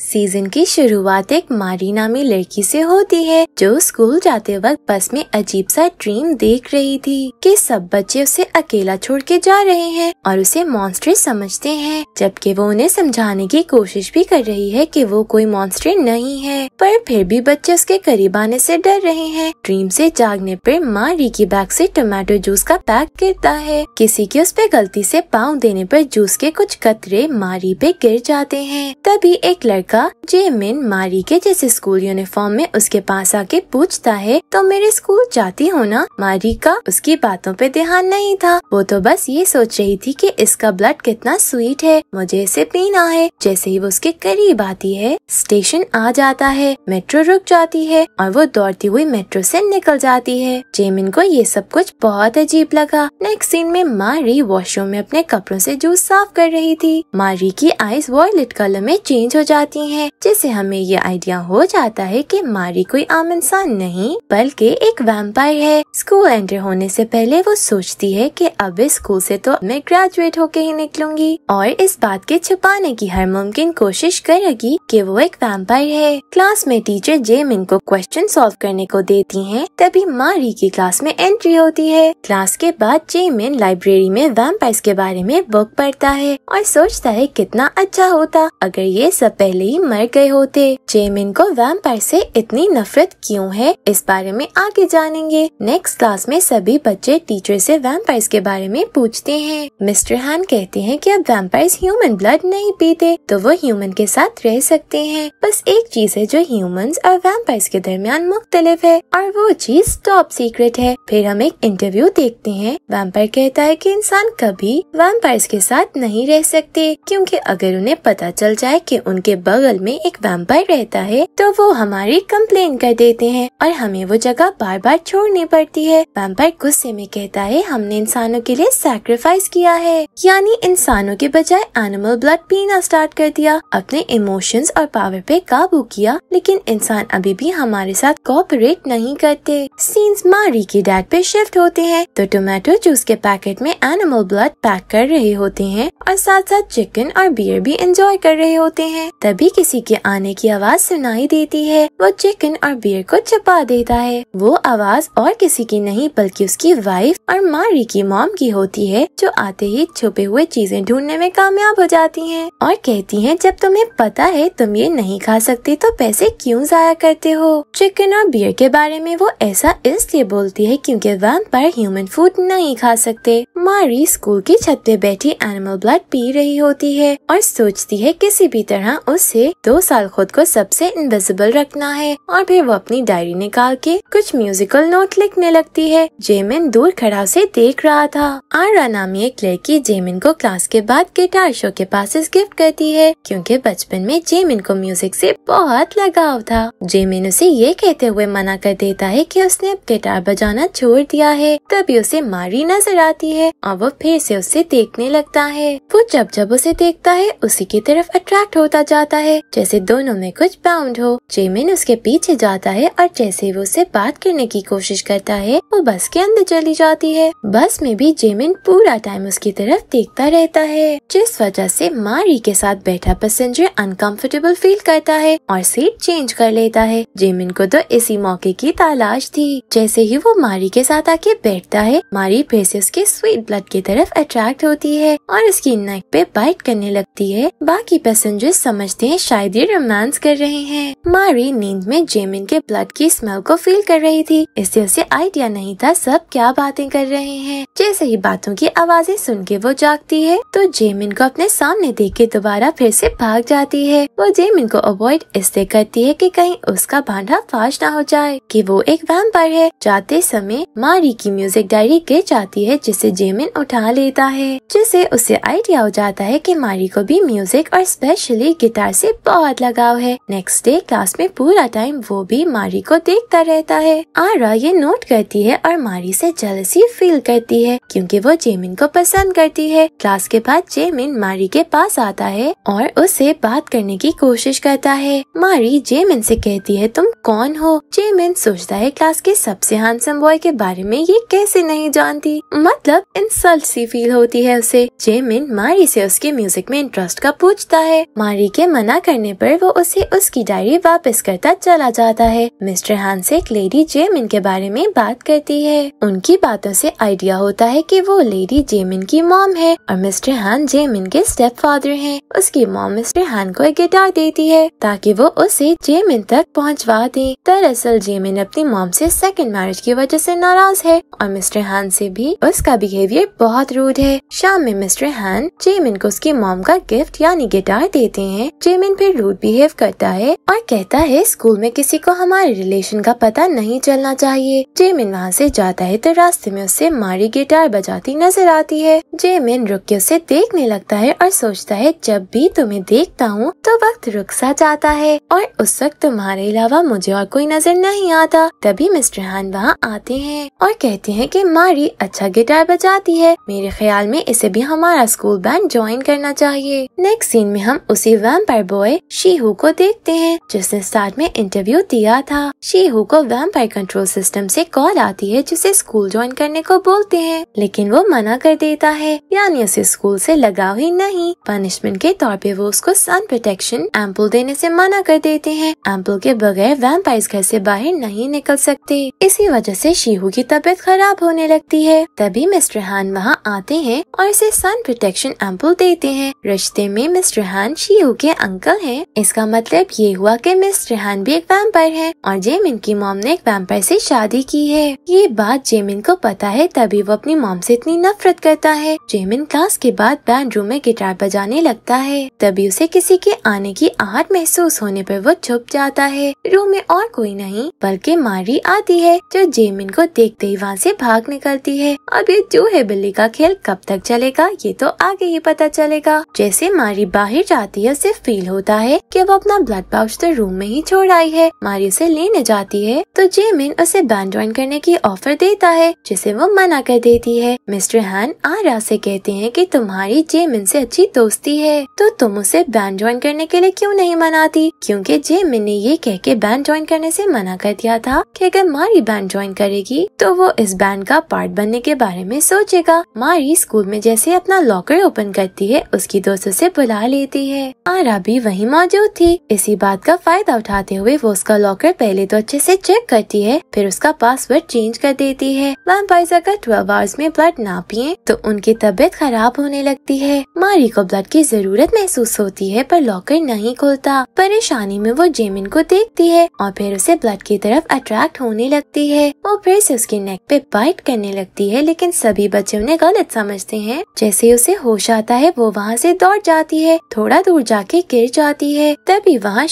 Season की शुरुआत एक मारी नामी लड़की से होती है जो स्कूल जाते वक्त बस में अजीब सा ड्रीम देख रही थी कि सब बच्चे उसे अकेला छोड़ के जा रहे हैं और उसे मॉन्स्टर समझते हैं जबकि वो उन्हें समझाने की कोशिश भी कर रही है कि वो कोई मॉन्स्टर नहीं है पर फिर भी बच्चे उसके करीब आने से डर रहे हैं ड्रीम से जागने पर मारी की बैग से टोमेटो जूस का पैक गिरता है किसी के उस पर गलती से पाँव देने पर जूस के कुछ कतरे मारी पे गिर जाते हैं तभी एक लड़का लड़का जेमिन मारी के जैसे स्कूल यूनिफॉर्म में उसके पास आके पूछता है तो मेरे स्कूल जाती हो ना मारी का उसकी बातों पे ध्यान नहीं था वो तो बस ये सोच रही थी कि इसका ब्लड कितना स्वीट है मुझे इसे पीना है जैसे ही वो उसके करीब आती है स्टेशन आ जाता है मेट्रो रुक जाती है और वो दौड़ती हुई मेट्रो से निकल जाती है जेमिन को ये सब कुछ बहुत अजीब लगा नेक्स्ट सीन में मारी वॉशरूम में अपने कपड़ों से जूस साफ कर रही थी मारी की आईज वॉयलेट कलर में चेंज हो जाती लगी हैं, जिससे हमें ये आइडिया हो जाता है कि मारी कोई आम इंसान नहीं बल्कि एक वैम्पायर है स्कूल एंटर होने से पहले वो सोचती है कि अब इस स्कूल से तो मैं ग्रेजुएट होके ही निकलूंगी और इस बात के छुपाने की हर मुमकिन कोशिश करेगी कि वो एक वैम्पायर है क्लास में टीचर जेम इनको क्वेश्चन सॉल्व करने को देती है तभी मारी की क्लास में एंट्री होती है क्लास के बाद जेमिन लाइब्रेरी में वैम्पायर के बारे में बुक पढ़ता है और सोचता है कितना अच्छा होता अगर ये सब पहले पहले ही मर गए होते जेमिन को वैम्पायर से इतनी नफरत क्यों है इस बारे में आगे जानेंगे नेक्स्ट क्लास में सभी बच्चे टीचर से वैम्पायर के बारे में पूछते हैं मिस्टर हैन कहते हैं कि अब वैम्पायर ह्यूमन ब्लड नहीं पीते तो वो ह्यूमन के साथ रह सकते हैं बस एक चीज है जो ह्यूमन और वैम्पायर के दरमियान मुख्तलिफ है और वो चीज टॉप सीक्रेट है फिर हम एक इंटरव्यू देखते हैं वैम्पायर कहता है की इंसान कभी वैम्पायर के साथ नहीं रह सकते क्यूँकी अगर उन्हें पता चल जाए की उनके बगल में एक वैम्पायर रहता है तो वो हमारी कंप्लेन कर देते हैं और हमें वो जगह बार बार छोड़नी पड़ती है वैम्पायर गुस्से में कहता है हमने इंसानों के लिए सैक्रिफाइस किया है यानी इंसानों के बजाय एनिमल ब्लड पीना स्टार्ट कर दिया अपने इमोशंस और पावर पे काबू किया लेकिन इंसान अभी भी हमारे साथ कोऑपरेट नहीं करते सीन्स मारी की डैड पे शिफ्ट होते हैं तो टोमेटो जूस के पैकेट में एनिमल ब्लड पैक कर रहे होते हैं और साथ साथ चिकन और बियर भी इंजॉय कर रहे होते हैं तभी भी किसी के आने की आवाज सुनाई देती है वो चिकन और बियर को छपा देता है वो आवाज और किसी की नहीं बल्कि उसकी वाइफ और मारी की मॉम की होती है जो आते ही छुपे हुए चीजें ढूंढने में कामयाब हो जाती हैं और कहती हैं जब तुम्हें पता है तुम ये नहीं खा सकती तो पैसे क्यों जाया करते हो चिकन और बियर के बारे में वो ऐसा इसलिए बोलती है क्योंकि पर ह्यूमन फूड नहीं खा सकते मारी स्कूल की छत पे बैठी एनिमल ब्लड पी रही होती है और सोचती है किसी भी तरह उस से दो साल खुद को सबसे इनविजिबल रखना है और फिर वो अपनी डायरी निकाल के कुछ म्यूजिकल नोट लिखने लगती है जेमिन दूर खड़ा से देख रहा था आरा नामी एक लड़की जेमिन को क्लास के बाद गिटार शो के पास गिफ्ट करती है क्योंकि बचपन में जेमिन को म्यूजिक से बहुत लगाव था जेमिन उसे ये कहते हुए मना कर देता है कि उसने अब गिटार बजाना छोड़ दिया है तभी उसे मारी नजर आती है और वो फिर से उसे देखने लगता है वो जब जब उसे देखता है उसी की तरफ अट्रैक्ट होता जाता है जैसे दोनों में कुछ बाउंड हो जेमिन उसके पीछे जाता है और जैसे वो उससे बात करने की कोशिश करता है वो बस के अंदर चली जाती है बस में भी जेमिन पूरा टाइम उसकी तरफ देखता रहता है जिस वजह से मारी के साथ बैठा पैसेंजर अनकंफर्टेबल फील करता है और सीट चेंज कर लेता है जेमिन को तो इसी मौके की तलाश थी जैसे ही वो मारी के साथ आके बैठता है मारी फिर से उसके स्वीट ब्लड की तरफ अट्रैक्ट होती है और उसकी नेक पे बाइट करने लगती है बाकी पैसेंजर समझते वे शायद ही रोमांस कर रहे हैं मारी नींद में जेमिन के ब्लड की स्मेल को फील कर रही थी इससे उसे आइडिया नहीं था सब क्या बातें कर रहे हैं जैसे ही बातों की आवाजें सुन के वो जागती है तो जेमिन को अपने सामने देख के दोबारा फिर से भाग जाती है वो जेमिन को अवॉइड इससे करती है कि कहीं उसका भांडा फाश ना हो जाए कि वो एक वैम्पायर है जाते समय मारी की म्यूजिक डायरी गिर जाती है जिसे जेमिन उठा लेता है जिससे उसे आइडिया हो जाता है की मारी को भी म्यूजिक और स्पेशली गिटार से बहुत लगाव है नेक्स्ट डे क्लास में पूरा टाइम वो भी मारी को देखता रहता है आरा ये नोट करती है और मारी से जलसी फील करती है क्योंकि वो जेमिन को पसंद करती है क्लास के बाद जेमिन मारी के पास आता है और उससे बात करने की कोशिश करता है मारी जेमिन से कहती है तुम कौन हो जेमिन सोचता है क्लास के सबसे हैंडसम बॉय के बारे में ये कैसे नहीं जानती मतलब इंसल्ट सी फील होती है उसे जेमिन मारी से उसके म्यूजिक में इंटरेस्ट का पूछता है मारी के मन मना करने पर वो उसे उसकी डायरी वापस करता चला जाता है मिस्टर एक लेडी जेमिन के बारे में बात करती है उनकी बातों से आइडिया होता है कि वो लेडी जेमिन की मॉम है और मिस्टर हान जेमिन के स्टेप फादर है उसकी मॉम मिस्टर हान को एक गिटार देती है ताकि वो उसे जेमिन तक पहुँचवा दे दरअसल जेमिन अपनी मॉम से सेकेंड मैरिज की वजह ऐसी नाराज है और मिस्टर हान ऐसी भी उसका बिहेवियर बहुत रूड है शाम में मिस्टर हैन जेमिन को उसकी मॉम का गिफ्ट यानी गिटार देते हैं जेमिन फिर रूड बिहेव करता है और कहता है स्कूल में किसी को हमारे रिलेशन का पता नहीं चलना चाहिए जेमिन वहाँ से जाता है तो रास्ते में उससे मारी गिटार बजाती नजर आती है जेमिन रुक के उसे देखने लगता है और सोचता है जब भी तुम्हें देखता हूँ तो वक्त रुक सा जाता है और उस वक्त तुम्हारे अलावा मुझे और कोई नजर नहीं आता तभी मिस्टर हान वहाँ आते हैं और कहते हैं की मारी अच्छा गिटार बजाती है मेरे ख्याल में इसे भी हमारा स्कूल बैंड ज्वाइन करना चाहिए नेक्स्ट सीन में हम उसी वैम वैम्पायर बॉय शीहू को देखते हैं जिसने साथ में इंटरव्यू दिया था शीहू को वैम्पायर कंट्रोल सिस्टम से कॉल आती है जिसे स्कूल ज्वाइन करने को बोलते हैं लेकिन वो मना कर देता है यानी उसे स्कूल से लगाव ही नहीं पनिशमेंट के तौर पे वो उसको सन प्रोटेक्शन एम्पल देने से मना कर देते हैं एम्पल के बगैर वैम्पायर घर से बाहर नहीं निकल सकते इसी वजह से शीहू की तबीयत खराब होने लगती है तभी मिस्टर हान वहाँ आते हैं और इसे सन प्रोटेक्शन एम्पल देते हैं रिश्ते में मिस्टर हान शीहू के अंकल हैं इसका मतलब ये हुआ कि मिस रेहान भी एक वैम्पायर है और जेमिन की मॉम ने एक वैम्पायर से शादी की है ये बात जेमिन को पता है तभी वो अपनी मॉम से इतनी नफरत करता है जेमिन क्लास के बाद बैंड रूम में गिटार बजाने लगता है तभी उसे किसी के आने की आहट महसूस होने पर वो छुप जाता है रूम में और कोई नहीं बल्कि मारी आती है जो जेमिन को देखते ही वहाँ से भाग निकलती है अब ये चूहे बिल्ली का खेल कब तक चलेगा ये तो आगे ही पता चलेगा जैसे मारी बाहर जाती है उसे फील होता है कि वो अपना ब्लड पाउच तो रूम में ही छोड़ आई है मारी उसे लेने जाती है तो जेमिन उसे बैंड ज्वाइन करने की ऑफर देता है जिसे वो मना कर देती है मिस्टर हैन आरा से कहते हैं कि तुम्हारी जेमिन से अच्छी दोस्ती है तो तुम उसे बैंड ज्वाइन करने के लिए क्यों नहीं मनाती क्योंकि जेमिन ने ये कह के बैंड ज्वाइन करने से मना कर दिया था कि अगर मारी बैंड ज्वाइन करेगी तो वो इस बैंड का पार्ट बनने के बारे में सोचेगा मारी स्कूल में जैसे अपना लॉकर ओपन करती है उसकी दोस्तों से बुला लेती है आरा भी वही मौजूद थी इसी बात का फायदा उठाते हुए वो उसका लॉकर पहले तो अच्छे से चेक करती है फिर उसका पासवर्ड चेंज कर देती है वैम्पायर्स अगर ट्वेल्व आवर्स में ब्लड ना पिए तो उनकी तबीयत खराब होने लगती है मारी को ब्लड की जरूरत महसूस होती है पर लॉकर नहीं खुलता परेशानी में वो जेमिन को देखती है और फिर उसे ब्लड की तरफ अट्रैक्ट होने लगती है वो फिर से उसके नेक पे बाइट करने लगती है लेकिन सभी बच्चे उन्हें गलत समझते हैं जैसे उसे होश आता है वो वहाँ से दौड़ जाती है थोड़ा दूर जाके गिर जाती है तभी वहाँ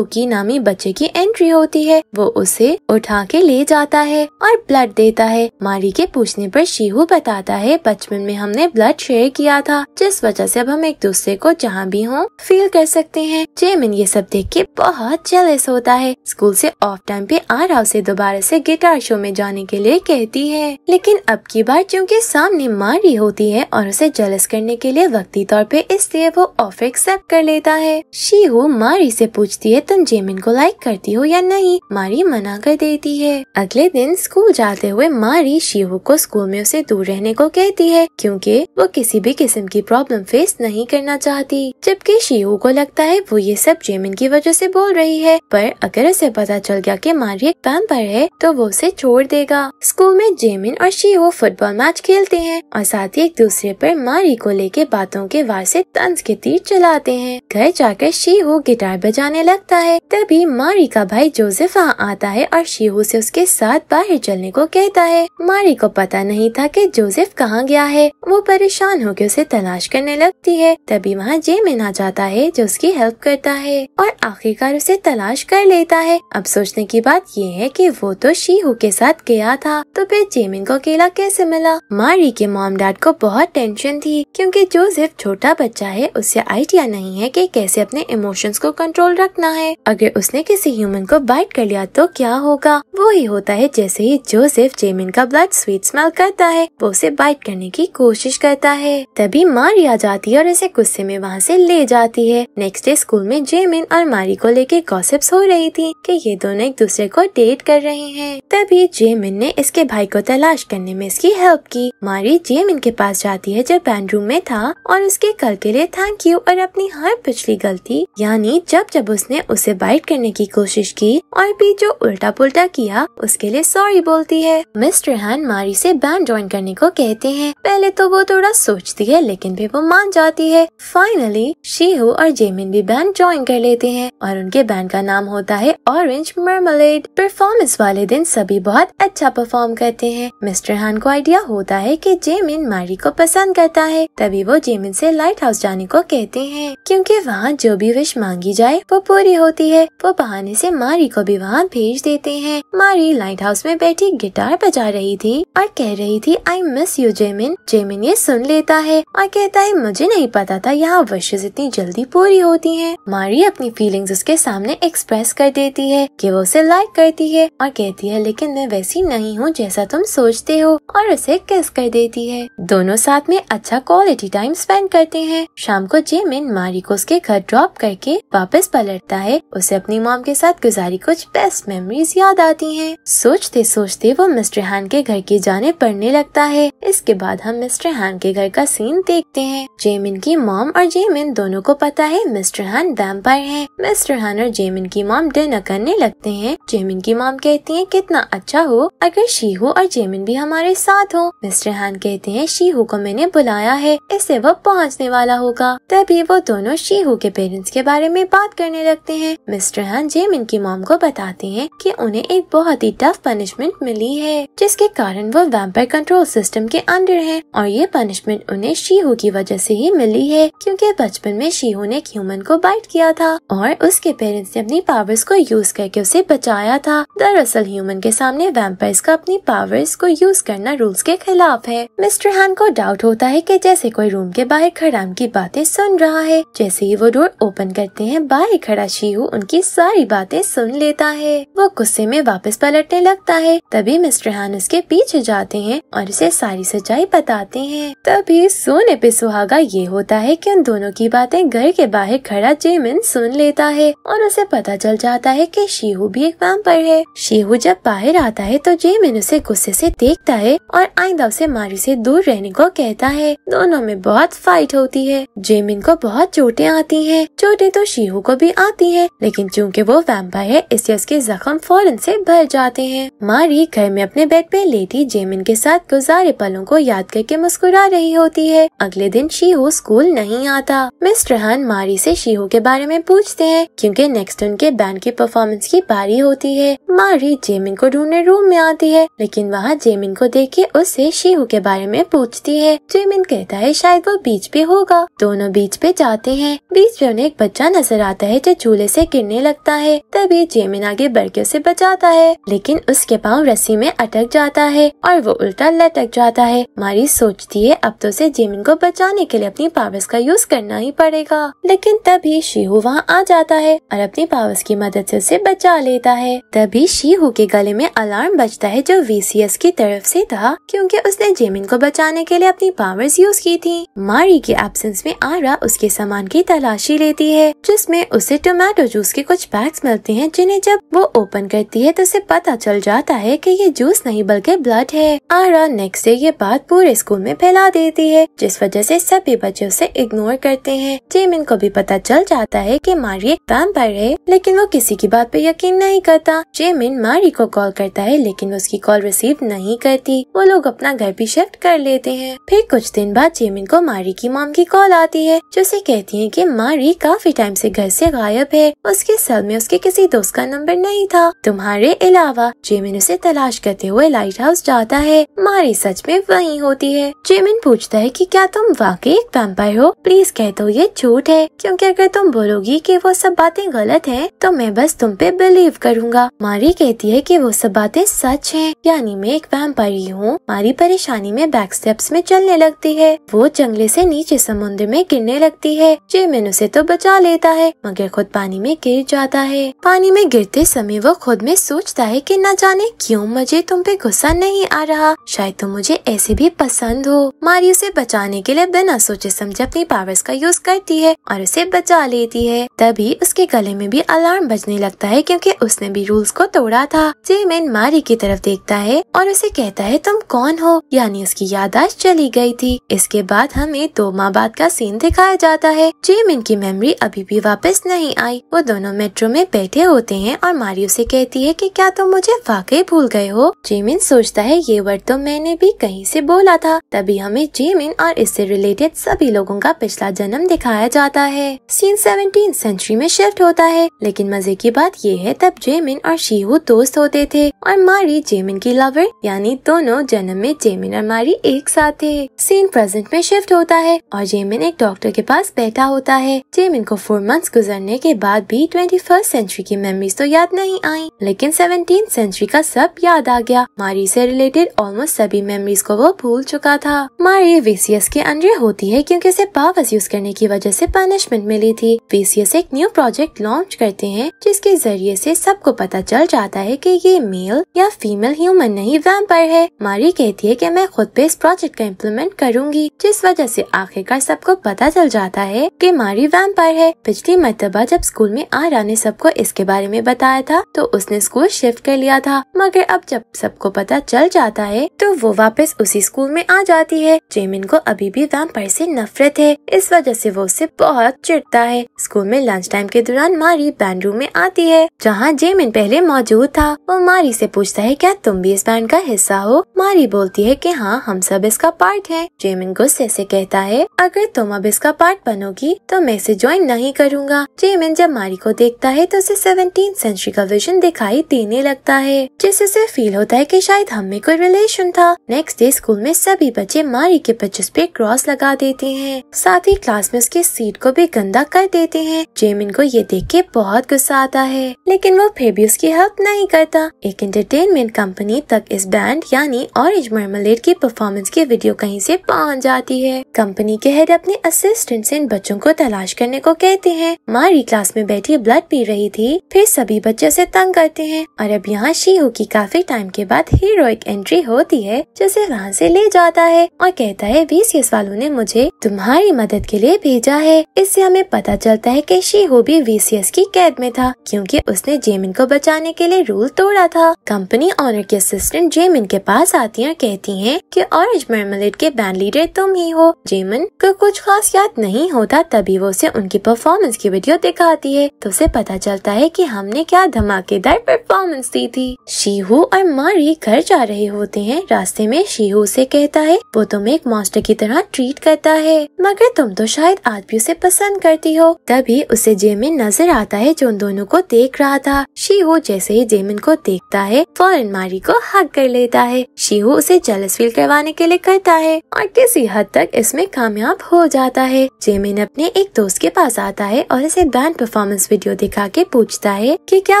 की नामी बच्चे की एंट्री होती है वो उसे उठा के ले जाता है और ब्लड देता है मारी के पूछने पर शीहू बताता है बचपन में हमने ब्लड शेयर किया था जिस वजह से अब हम एक दूसरे को जहाँ भी हों फील कर सकते हैं जेमिन ये सब देख के बहुत जेलस होता है स्कूल से ऑफ टाइम पे आरा उसे दोबारा से गिटार शो में जाने के लिए कहती है लेकिन अब की बार चूँकि सामने मारी होती है और उसे जेलस करने के लिए वक्ती तौर पे इसलिए वो ऑफर एक्सेप्ट कर लेता है है शीहू मारी से पूछती है तुम जेमिन को लाइक करती हो या नहीं मारी मना कर देती है अगले दिन स्कूल जाते हुए मारी शीहू को स्कूल में उसे दूर रहने को कहती है क्योंकि वो किसी भी किस्म की प्रॉब्लम फेस नहीं करना चाहती जबकि शीहू को लगता है वो ये सब जेमिन की वजह से बोल रही है पर अगर उसे पता चल गया की मारी एक पैम्पर है तो वो उसे छोड़ देगा स्कूल में जेमिन और शीहू फुटबॉल मैच खेलते हैं और साथ ही एक दूसरे पर मारी को लेके बातों के वार से तंज के तीर चलाते हैं घर जा जाकर शीहू गिटार बजाने लगता है तभी मारी का भाई जोसेफा आता है और शीहू से उसके साथ बाहर चलने को कहता है मारी को पता नहीं था कि जोसेफ कहाँ गया है वो परेशान होकर उसे तलाश करने लगती है तभी वहाँ जेमिन आ जाता है जो उसकी हेल्प करता है और आखिरकार उसे तलाश कर लेता है अब सोचने की बात ये है कि वो तो शीहू के साथ गया था तो फिर जेमिन को अकेला कैसे मिला मारी के मॉम डैड को बहुत टेंशन थी क्योंकि जोसेफ छोटा बच्चा है उसे आइडिया नहीं है कि कैसे उसे अपने इमोशंस को कंट्रोल रखना है अगर उसने किसी ह्यूमन को बाइट कर लिया तो क्या होगा वो ही होता है जैसे ही जोसेफ जेमिन का ब्लड स्वीट स्मेल करता है वो उसे बाइट करने की कोशिश करता है तभी मारी आ जाती है और इसे गुस्से में वहाँ ऐसी ले जाती है नेक्स्ट डे स्कूल में जेमिन और मारी को लेके गॉसिप्स हो रही थी कि ये दोनों एक दूसरे को डेट कर रहे हैं तभी जेमिन ने इसके भाई को तलाश करने में इसकी हेल्प की मारी जेमिन के पास जाती है जो बैंड रूम में था और उसके कल के लिए थैंक यू और अपनी हर पिछली गलती यानी जब जब उसने उसे बाइट करने की कोशिश की और भी जो उल्टा पुल्टा किया उसके लिए सॉरी बोलती है मिस्टर हैन मारी से बैंड ज्वाइन करने को कहते हैं पहले तो वो थोड़ा सोचती है लेकिन फिर वो मान जाती है फाइनली शीहू और जेमिन भी बैंड ज्वाइन कर लेते हैं और उनके बैंड का नाम होता है ऑरेंज मर्मलेड परफॉर्मेंस वाले दिन सभी बहुत अच्छा परफॉर्म करते हैं मिस्टर हैन को आइडिया होता है की जेमिन मारी को पसंद करता है तभी वो जेमिन से लाइट हाउस जाने को कहते हैं क्योंकि वहाँ वहाँ जो भी विश मांगी जाए वो पूरी होती है वो बहाने से मारी को भी वहाँ भेज देते हैं मारी लाइट हाउस में बैठी गिटार बजा रही थी और कह रही थी आई मिस यू जेमिन जेमिन ये सुन लेता है और कहता है मुझे नहीं पता था यहाँ विशेष इतनी जल्दी पूरी होती है मारी अपनी फीलिंग उसके सामने एक्सप्रेस कर देती है की वो उसे लाइक करती है और कहती है लेकिन मैं वैसी नहीं हूँ जैसा तुम सोचते हो और उसे किस कर देती है दोनों साथ में अच्छा क्वालिटी टाइम स्पेंड करते हैं शाम को जेमिन मारी को उसके घर बार ड्रॉप करके वापस पलटता है उसे अपनी मॉम के साथ गुजारी कुछ बेस्ट मेमोरीज याद आती हैं। सोचते सोचते वो मिस्टर हैन के घर की जाने पड़ने लगता है इसके बाद हम मिस्टर हैन के घर का सीन देखते हैं जेमिन की मॉम और जेमिन दोनों को पता है मिस्टर हैन वैम्पायर है मिस्टर हैन और जेमिन की मॉम डिनर करने लगते है जेमिन की मॉम कहती है कितना अच्छा हो अगर शीहू और जेमिन भी हमारे साथ हो मिस्टर हैन कहते हैं शीहू को मैंने बुलाया है इससे वो पहुँचने वाला होगा तभी वो दोनों शीहू के उनके पेरेंट्स के बारे में बात करने लगते हैं मिस्टर हन जेम इनकी मॉम को बताते हैं कि उन्हें एक बहुत ही टफ पनिशमेंट मिली है जिसके कारण वो वैम्पायर कंट्रोल सिस्टम के अंडर है और ये पनिशमेंट उन्हें शीहू की वजह से ही मिली है क्योंकि बचपन में शीहू ने ह्यूमन को बाइट किया था और उसके पेरेंट्स ने अपनी पावर्स को यूज करके उसे बचाया था दरअसल ह्यूमन के सामने वैम्पर्स का अपनी पावर्स को यूज करना रूल्स के खिलाफ है मिस्टर हन को डाउट होता है की जैसे कोई रूम के बाहर खड़ा की बातें सुन रहा है जैसे ही वो डोर ओपन करते हैं बाहर खड़ा शिहू उनकी सारी बातें सुन लेता है वो गुस्से में वापस पलटने लगता है तभी मिस्टर हान उसके पीछे जाते हैं और उसे सारी सच्चाई बताते हैं तभी सोने पे सुहागा ये होता है कि उन दोनों की बातें घर के बाहर खड़ा जेमिन सुन लेता है और उसे पता चल जाता है की शिहू भी एक वैम्पायर है शिहू जब बाहर आता है तो जेमिन उसे गुस्से ऐसी देखता है और आईंदा उसे मारी ऐसी दूर रहने को कहता है दोनों में बहुत फाइट होती है जेमिन को बहुत चोटें आती हैं है चोटें तो शीहू को भी आती है लेकिन चूंकि वो वैम्पायर है इसलिए उसके जख्म फौरन से भर जाते हैं मारी घर में अपने बेड पे लेटी जेमिन के साथ गुजारे पलों को याद करके मुस्कुरा रही होती है अगले दिन शीहू स्कूल नहीं आता मिस ट्रहान मारी से शीहू के बारे में पूछते हैं क्योंकि नेक्स्ट उनके बैंड की परफॉर्मेंस की बारी होती है मारी जेमिन को ढूंढने रूम में आती है लेकिन वहाँ जेमिन को देख के उससे शीहू के बारे में पूछती है जेमिन कहता है शायद वो बीच पे होगा दोनों बीच पे जाते हैं बीच में उन्हें एक बच्चा नजर आता है जो झूले से गिरने लगता है तभी जेमिन आगे बर्गे से बचाता है लेकिन उसके पाँव रस्सी में अटक जाता है और वो उल्टा लटक जाता है मारी सोचती है अब तो उसे जेमिन को बचाने के लिए अपनी पावर्स का यूज करना ही पड़ेगा लेकिन तभी शीहू वहाँ आ जाता है और अपनी पावर्स की मदद ऐसी उसे बचा लेता है तभी शीहू के गले में अलार्म बचता है जो वी की तरफ ऐसी था क्यूँकी उसने जेमिन को बचाने के लिए अपनी पावर्स यूज की थी मारी के एबसेंस में आरा उसके सामान की तलाश शीशी लेती है जिसमें उसे टोमेटो जूस के कुछ बैग्स मिलते हैं जिन्हें जब वो ओपन करती है तो उसे पता चल जाता है कि ये जूस नहीं बल्कि ब्लड है आरा नेक्स्ट डे ये बात पूरे स्कूल में फैला देती है जिस वजह से सभी बच्चे उसे इग्नोर करते हैं जेमिन को भी पता चल जाता है की मारी एक पर है लेकिन वो किसी की बात पे यकीन नहीं करता जेमिन मारी को कॉल करता है लेकिन उसकी कॉल रिसीव नहीं करती वो लोग अपना घर भी शिफ्ट कर लेते हैं फिर कुछ दिन बाद जेमिन को मारी की मॉम की कॉल आती है जो उसे कहती है की माँ तुम्हारी काफी टाइम से घर से गायब है उसके सेल में उसके किसी दोस्त का नंबर नहीं था तुम्हारे अलावा जेमिन उसे तलाश करते हुए लाइट हाउस जाता है मारी सच में वही होती है जेमिन पूछता है कि क्या तुम वाकई एक वैम्पायर हो प्लीज कह दो ये झूठ है क्योंकि अगर तुम बोलोगी कि वो सब बातें गलत है तो मैं बस तुम पे बिलीव करूँगा मारी कहती है की वो सब बातें सच है यानी मैं एक वैम्पायर हूँ मारी परेशानी में बैक स्टेप्स में चलने लगती है वो जंगले से नीचे समुद्र में गिरने लगती है जेमिन उसे तो बचा लेता है मगर खुद पानी में गिर जाता है पानी में गिरते समय वो खुद में सोचता है कि न जाने क्यों मुझे तुम पे गुस्सा नहीं आ रहा शायद तुम मुझे ऐसे भी पसंद हो मारी उसे बचाने के लिए बिना सोचे समझे अपनी पावर्स का यूज करती है और उसे बचा लेती है तभी उसके गले में भी अलार्म बजने लगता है क्यूँकी उसने भी रूल्स को तोड़ा था जेमेन मारी की तरफ देखता है और उसे कहता है तुम कौन हो यानी उसकी यादाश्त चली गयी थी इसके बाद हमें दो माँ बाप का सीन दिखाया जाता है जेमिन उनकी मेमोरी अभी भी वापस नहीं आई वो दोनों मेट्रो में बैठे होते हैं और मारियो से कहती है कि क्या तुम तो मुझे वाकई भूल गए हो जेमिन सोचता है ये वर्ड तो मैंने भी कहीं से बोला था तभी हमें जेमिन और इससे रिलेटेड सभी लोगों का पिछला जन्म दिखाया जाता है सीन सेवनटीन सेंचुरी में शिफ्ट होता है लेकिन मजे की बात ये है तब जेमिन और शिहू दोस्त होते थे और मारी जेमिन की लवर यानी दोनों जन्म में जेमिन और मारी एक साथ थे सीन प्रेजेंट में शिफ्ट होता है और जेमिन एक डॉक्टर के पास बैठा होता है है टीम इनको फोर मंथ्स गुजरने के बाद भी ट्वेंटी फर्स्ट सेंचुरी की मेमोरीज तो याद नहीं आई लेकिन सेवनटीन सेंचुरी का सब याद आ गया मारी से रिलेटेड ऑलमोस्ट सभी मेमोरीज को वो भूल चुका था मारी वीसीएस के अंडर होती है क्योंकि उसे पावर्स यूज करने की वजह से पनिशमेंट मिली थी वीसीएस एक न्यू प्रोजेक्ट लॉन्च करते हैं जिसके जरिए ऐसी सबको पता चल जाता है की ये मेल या फीमेल ह्यूमन नहीं वैम्पायर है मारी कहती है की मैं खुद पे इस प्रोजेक्ट का इम्प्लीमेंट करूँगी जिस वजह ऐसी आखिरकार सबको पता चल जाता है कि मारी वैम्पायर है पिछली मरतबा जब स्कूल में आरा ने सबको इसके बारे में बताया था तो उसने स्कूल शिफ्ट कर लिया था मगर अब जब सबको पता चल जाता है तो वो वापस उसी स्कूल में आ जाती है जेमिन को अभी भी वैम्पायर से नफरत है इस वजह से वो उससे बहुत चिढ़ता है स्कूल में लंच टाइम के दौरान मारी बैंड रूम में आती है जहाँ जेमिन पहले मौजूद था वो मारी से पूछता है क्या तुम भी इस बैंड का हिस्सा हो मारी बोलती है की हाँ हम सब इसका पार्ट है जेमिन गुस्से ऐसी कहता है अगर तुम अब इसका पार्ट बनोगी तो मैं इसे ज्वाइन नहीं करूंगा जेमिन जब मारी को देखता है तो उसे सेवनटीन सेंचुरी का विजन दिखाई देने लगता है जिससे उसे फील होता है कि शायद हम में कोई रिलेशन था नेक्स्ट डे स्कूल में सभी बच्चे मारी के पिक्चर्स पे क्रॉस लगा देते हैं साथ ही क्लास में उसके सीट को भी गंदा कर देते हैं जेमिन को ये देख के बहुत गुस्सा आता है लेकिन वो फिर भी उसकी हेल्प नहीं करता एक एंटरटेनमेंट कंपनी तक इस बैंड यानी ऑरेंज मर्मलेट की परफॉर्मेंस की वीडियो कहीं से पहुंच जाती है कंपनी के हेड अपने असिस्टेंट से इन बच्चों को तलाश तलाश करने को कहते हैं मारी क्लास में बैठी ब्लड पी रही थी फिर सभी बच्चे से तंग करते हैं और अब यहाँ शीहो की काफी टाइम के बाद हीरोइक एंट्री होती है जिसे वहाँ से ले जाता है और कहता है एस वालों ने मुझे तुम्हारी मदद के लिए भेजा है इससे हमें पता चलता है की शीहू भी वीसीएस की कैद में था क्यूँकी उसने जेमिन को बचाने के लिए रूल तोड़ा था कंपनी ऑनर की असिस्टेंट जेमिन के पास आती है और कहती है की ऑरेंज मर्मलेट के बैंड लीडर तुम ही हो जेमिन को कुछ खास याद नहीं होता तभी वो से उनकी परफॉर्मेंस की वीडियो दिखाती है तो उसे पता चलता है कि हमने क्या धमाकेदार परफॉर्मेंस दी थी शीहू और मारी घर जा रहे होते हैं रास्ते में शीहू उसे कहता है वो तुम्हें एक मास्टर की तरह ट्रीट करता है मगर तुम तो शायद आज भी उसे पसंद करती हो तभी उसे जेमिन नजर आता है जो उन दोनों को देख रहा था शीहू जैसे ही जेमिन को देखता है फौरन मारी को हक कर लेता है शीहू उसे जलस फील करवाने के लिए करता है और किसी हद तक इसमें कामयाब हो जाता है जेमिन अपने एक तो उसके पास आता है और इसे बैंड परफॉर्मेंस वीडियो दिखा के पूछता है कि क्या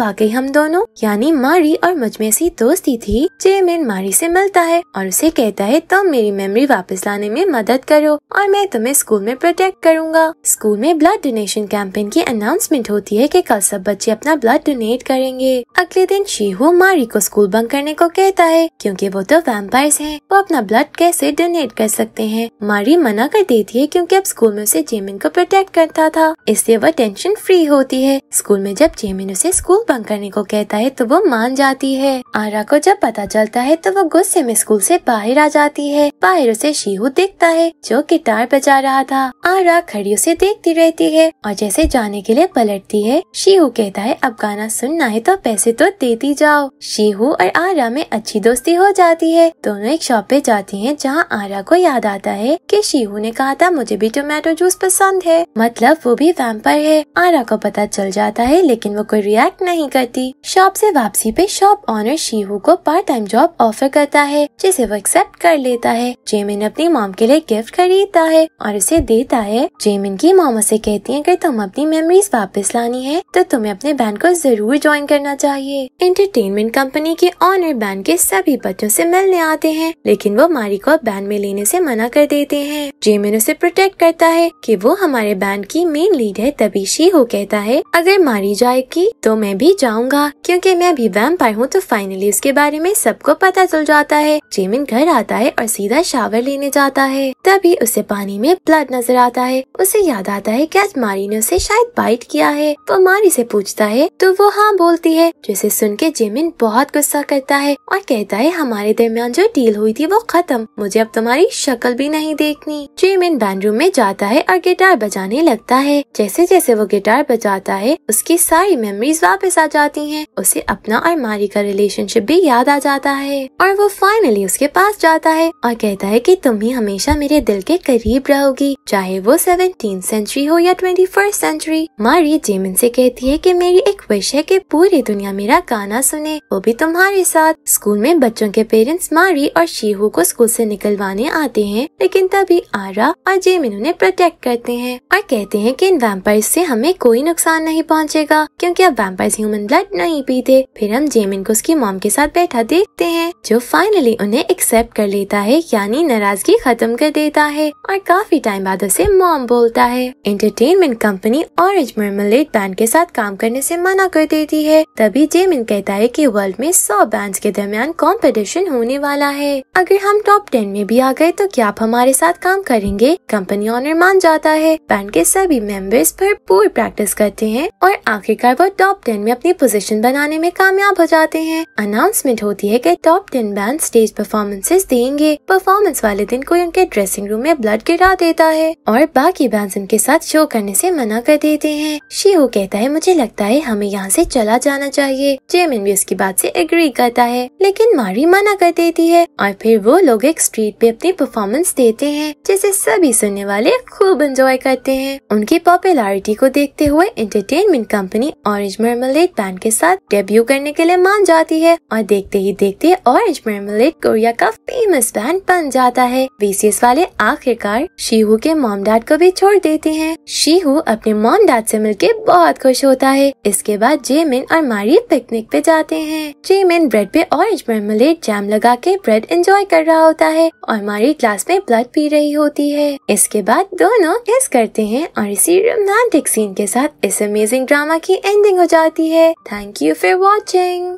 वाकई हम दोनों यानी मारी और मुझ में सी दोस्ती थी जेमिन मारी से मिलता है और उसे कहता है तुम तो मेरी मेमोरी वापस लाने में मदद करो और मैं तुम्हें स्कूल में प्रोटेक्ट करूंगा स्कूल में ब्लड डोनेशन कैंपेन की अनाउंसमेंट होती है की कल सब बच्चे अपना ब्लड डोनेट करेंगे अगले दिन शीहू मारी को स्कूल बंद करने को कहता है क्यूँकी वो तो वेम्पायर है वो अपना ब्लड कैसे डोनेट कर सकते हैं मारी मना कर देती है क्यूँकी अब स्कूल में उसे जेमिन को प्रोटेक्ट प्रोटेक्ट करता था इससे वह टेंशन फ्री होती है स्कूल में जब जेमिन उसे स्कूल बंक करने को कहता है तो वो मान जाती है आरा को जब पता चलता है तो वो गुस्से में स्कूल से बाहर आ जाती है बाहर उसे शिहू दिखता है जो गिटार बजा रहा था आरा खड़ी उसे देखती रहती है और जैसे जाने के लिए पलटती है शिहू कहता है अब गाना सुनना है तो पैसे तो देती जाओ शिहू और आरा में अच्छी दोस्ती हो जाती है दोनों एक शॉप पे जाती है जहाँ आरा को याद आता है की शिहू ने कहा था मुझे भी टोमेटो जूस पसंद है मतलब वो भी वैम्पायर है आरा को पता चल जाता है लेकिन वो कोई रिएक्ट नहीं करती शॉप से वापसी पे शॉप ऑनर शीहू को पार्ट टाइम जॉब ऑफर करता है जिसे वो एक्सेप्ट कर लेता है जेमिन अपनी माम के लिए गिफ्ट खरीदता है और उसे देता है जेमिन की मामा ऐसी कहती है अगर तुम अपनी मेमोरीज वापस लानी है तो तुम्हें अपने बैंड को जरूर ज्वाइन करना चाहिए इंटरटेनमेंट कंपनी के ऑनर बैंड के सभी बच्चों ऐसी मिलने आते हैं लेकिन वो मारी को बैंड में लेने ऐसी मना कर देते हैं जेमिन उसे प्रोटेक्ट करता है की वो हमारे बैंड की मेन लीड है तभी शीहू कहता है अगर मारी जाएगी तो मैं भी जाऊंगा क्योंकि मैं भी वैम्पायर हूँ तो फाइनली उसके बारे में सबको पता चल जाता है जेमिन घर आता है और सीधा शावर लेने जाता है तभी उसे पानी में ब्लड नजर आता है उसे याद आता है की आज मारी ने उसे शायद बाइट किया है वो मारी से पूछता है तो वो हाँ बोलती है जिसे सुन के जेमिन बहुत गुस्सा करता है और कहता है हमारे दरमियान जो डील हुई थी वो खत्म मुझे अब तुम्हारी शक्ल भी नहीं देखनी जेमिन बैंड रूम में जाता है और गिटार बजाने बजाने लगता है जैसे जैसे वो गिटार बजाता है उसकी सारी मेमोरीज वापस आ जाती हैं उसे अपना और मारी का रिलेशनशिप भी याद आ जाता है और वो फाइनली उसके पास जाता है और कहता है कि तुम ही हमेशा मेरे दिल के करीब रहोगी चाहे वो सेवनटीन सेंचुरी हो या ट्वेंटी फर्स्ट सेंचुरी मारी जेमिन से कहती है की मेरी एक विश है की पूरी दुनिया मेरा गाना सुने वो भी तुम्हारे साथ स्कूल में बच्चों के पेरेंट्स मारी और शीहू को स्कूल ऐसी निकलवाने आते हैं लेकिन तभी आरा और जेमिन उन्हें प्रोटेक्ट करते हैं और कहते हैं कि इन वैम्पायर से हमें कोई नुकसान नहीं पहुंचेगा क्योंकि अब वैम्पायर ह्यूमन ब्लड नहीं पीते फिर हम जेमिन को उसकी मॉम के साथ बैठा देखते हैं जो फाइनली उन्हें एक्सेप्ट कर लेता है यानी नाराजगी खत्म कर देता है और काफी टाइम बाद उसे मॉम बोलता है entertainment company orange marmalade band के साथ काम करने ऐसी मना कर देती है तभी जेमिन कहता है की वर्ल्ड में सौ बैंड के दरमियान कॉम्पिटिशन होने वाला है अगर हम टॉप टेन में भी आ गए तो क्या आप हमारे साथ काम करेंगे कंपनी ऑनर मान जाता है बैंड बैंड के सभी मेंबर्स भरपूर प्रैक्टिस करते हैं और आखिरकार वो टॉप टेन में अपनी पोजीशन बनाने में कामयाब हो जाते हैं अनाउंसमेंट होती है कि top ten band stage performances देंगे परफॉर्मेंस वाले दिन कोई उनके ड्रेसिंग रूम में ब्लड गिरा देता है और बाकी बैंड उनके साथ शो करने ऐसी मना कर देते हैं शिहो कहता है मुझे लगता है हमें यहाँ ऐसी चला जाना चाहिए जेमिन भी उसकी बात ऐसी एग्री करता है लेकिन मारी मना कर देती है और फिर वो लोग एक स्ट्रीट पे अपनी परफॉर्मेंस देते हैं जिसे सभी सुनने वाले खूब एंजॉय करते हैं रहे हैं उनकी पॉपुलैरिटी को देखते हुए entertainment company orange marmalade band के साथ डेब्यू करने के लिए मान जाती है और देखते ही देखते ऑरेंज मर्मलेट कोरिया का फेमस बैंड बन जाता है बीसीएस वाले आखिरकार शीहू के मॉम डैड को भी छोड़ देते हैं शीहू अपने मॉम डैड ऐसी मिलकर बहुत खुश होता है इसके बाद जेमिन और मारी पिकनिक पे जाते हैं जेमिन ब्रेड पे ऑरेंज मर्मलेट जैम लगा के ब्रेड एंजॉय कर रहा होता है और मारी ग्लास में ब्लड पी रही होती है इसके बाद दोनों किस करते हैं और इसी रोमांटिक सीन के साथ इस अमेजिंग ड्रामा की एंडिंग हो जाती है थैंक यू फॉर वॉचिंग